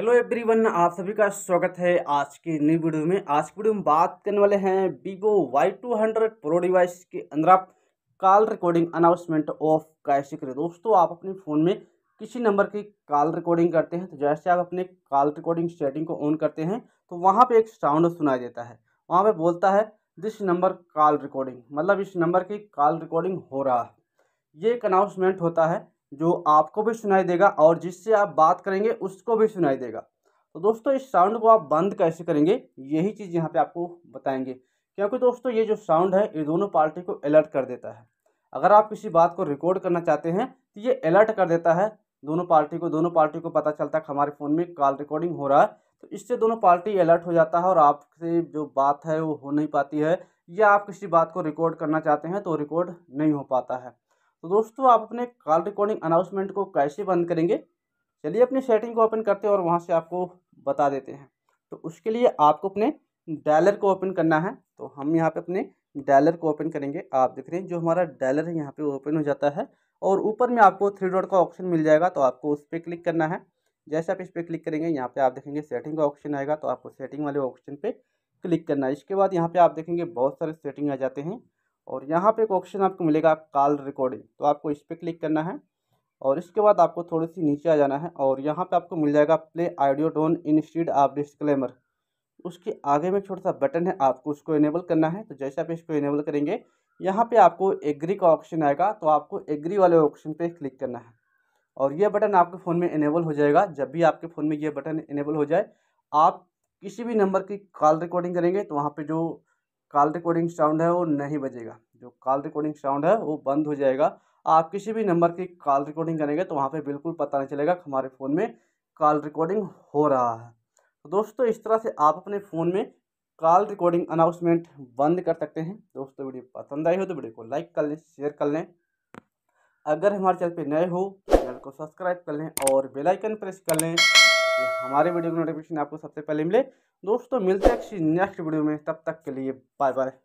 hello everyone आप सभी का स्वागत है आज की नई वीडियो में आज की वीडियो में बात करने वाले हैं Vivo Y two hundred pro device के अंदर आप कॉल रिकॉर्डिंग अनाउंसमेंट ऑफ कैसे करें दोस्तों आप अपने फ़ोन में किसी नंबर की कॉल रिकॉर्डिंग करते हैं तो जैसे आप अपने कॉल रिकॉर्डिंग सेटिंग को ऑन करते हैं तो वहाँ पर एक साउंड सुनाई देता है वहाँ पर बोलता है दिस नंबर कॉल रिकॉर्डिंग मतलब इस नंबर की कॉल रिकॉर्डिंग हो रहा है ये एक अनाउंसमेंट होता है जो आपको भी सुनाई देगा और जिससे आप बात करेंगे उसको भी सुनाई देगा तो दोस्तों इस साउंड को आप बंद कैसे करेंगे यही चीज़ यहाँ पे आपको बताएंगे क्योंकि दोस्तों ये जो साउंड है ये दोनों पार्टी को अलर्ट कर देता है अगर आप किसी बात को रिकॉर्ड करना चाहते हैं तो ये अलर्ट कर देता है दोनों पार्टी को दोनों पार्टी को पता चलता है कि हमारे फ़ोन में कॉल रिकॉर्डिंग हो रहा है तो इससे दोनों पार्टी अलर्ट हो जाता है और आपसे जो बात है वो हो नहीं पाती है या आप किसी बात को रिकॉर्ड करना चाहते हैं तो रिकॉर्ड नहीं हो पाता है तो दोस्तों आप अपने कॉल रिकॉर्डिंग अनाउंसमेंट को कैसे बंद करेंगे चलिए अपनी सेटिंग को ओपन करते हैं और वहाँ से आपको बता देते हैं तो उसके लिए आपको अपने डायलर को ओपन करना है तो हम यहाँ पे अपने डायलर को ओपन करेंगे आप देख रहे हैं जो हमारा डायलर है यहाँ पे ओपन हो जाता है और ऊपर में आपको थ्री डॉट का ऑप्शन मिल जाएगा तो आपको उस पर क्लिक करना है जैसे आप इस पर क्लिक करेंगे यहाँ पे आप देखेंगे सेटिंग का ऑप्शन आएगा तो आपको सेटिंग वाले ऑप्शन पे क्लिक करना है इसके बाद यहाँ पे आप देखेंगे बहुत सारे सेटिंग आ जाते हैं और यहाँ पे एक ऑप्शन आपको मिलेगा कॉल रिकॉर्डिंग तो आपको इस पर क्लिक करना है और इसके बाद आपको थोड़ी सी नीचे आ जाना है और यहाँ पे आपको मिल जाएगा play audio tone instead of disclaimer उसके आगे में छोटा सा बटन है आपको उसको इनेबल करना है तो जैसे आप इसको इनेबल करेंगे यहाँ पर आपको एग्री का ऑप्शन आएगा तो आपको एग्री वाले ऑप्शन पर क्लिक करना है और ये बटन आपके फ़ोन में इनेबल हो जाएगा जब भी आपके फ़ोन में ये बटन इनेबल हो जाए आप किसी भी नंबर की कॉल रिकॉर्डिंग करेंगे तो वहाँ पे जो कॉल रिकॉर्डिंग साउंड है वो नहीं बजेगा जो कॉल रिकॉर्डिंग साउंड है वो बंद हो जाएगा आप किसी भी नंबर की कॉल रिकॉर्डिंग करेंगे तो वहाँ पे बिल्कुल पता नहीं चलेगा हमारे फ़ोन में कॉल रिकॉर्डिंग हो रहा है तो दोस्तों इस तरह से आप अपने फ़ोन में कॉल रिकॉर्डिंग अनाउंसमेंट बंद कर सकते हैं दोस्तों वीडियो पसंद आई हो तो वीडियो को लाइक कर लें शेयर कर लें अगर हमारे चैनल पर नए हो चैनल को सब्सक्राइब कर लें और बेलाइकन प्रेस कर लें हमारे वीडियो की नोटिफिकेशन आपको सबसे पहले मिले दोस्तों मिलते हैं नेक्स्ट वीडियो में तब तक के लिए बाय बाय